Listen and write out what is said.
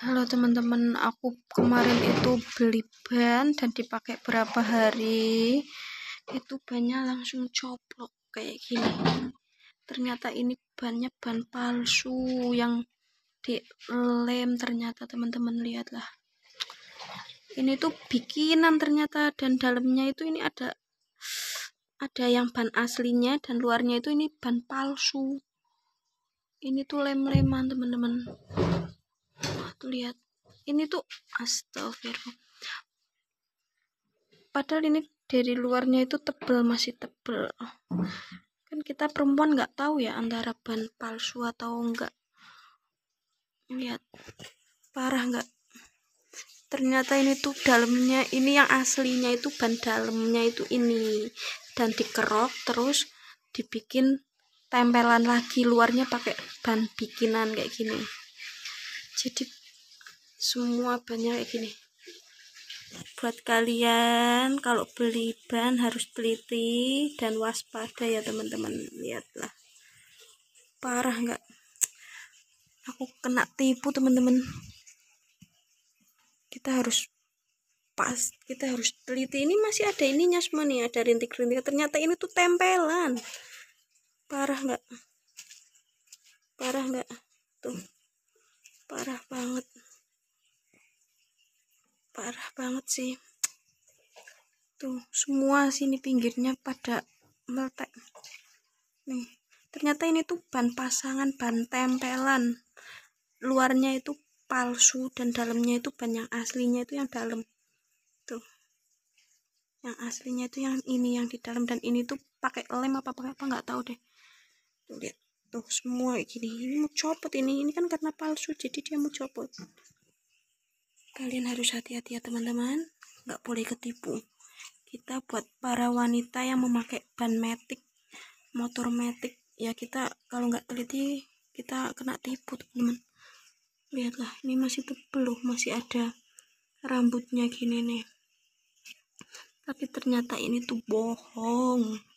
Halo teman-teman, aku kemarin itu beli ban dan dipakai berapa hari. Itu bannya langsung coplok kayak gini. Ternyata ini bannya ban palsu yang dilem ternyata teman-teman lihatlah. Ini tuh bikinan ternyata dan dalamnya itu ini ada ada yang ban aslinya dan luarnya itu ini ban palsu. Ini tuh lem-leman teman-teman lihat ini tuh astagfirullah padahal ini dari luarnya itu tebel masih tebel kan kita perempuan nggak tahu ya antara ban palsu atau enggak lihat parah nggak ternyata ini tuh dalamnya ini yang aslinya itu ban dalamnya itu ini dan dikerok terus dibikin tempelan lagi luarnya pakai ban bikinan kayak gini jadi semua banyak kayak gini buat kalian kalau beli ban harus teliti dan waspada ya teman-teman lihatlah parah nggak aku kena tipu teman-teman kita harus pas kita harus teliti ini masih ada ininya semua nih ada rintik-rintik ternyata ini tuh tempelan parah nggak parah nggak tuh parah banget parah banget sih tuh semua sini pinggirnya pada meletek nih ternyata ini tuh ban pasangan ban tempelan luarnya itu palsu dan dalamnya itu ban yang aslinya itu yang dalam tuh yang aslinya itu yang ini yang di dalam dan ini tuh pakai lem apa pakai apa nggak tahu deh tuh lihat tuh semua gini ini mau copot ini ini kan karena palsu jadi dia mau copot kalian harus hati-hati ya teman-teman nggak boleh ketipu kita buat para wanita yang memakai ban metik motor metik ya kita kalau nggak teliti kita kena tipu teman-teman lihatlah ini masih tebel loh masih ada rambutnya gini nih tapi ternyata ini tuh bohong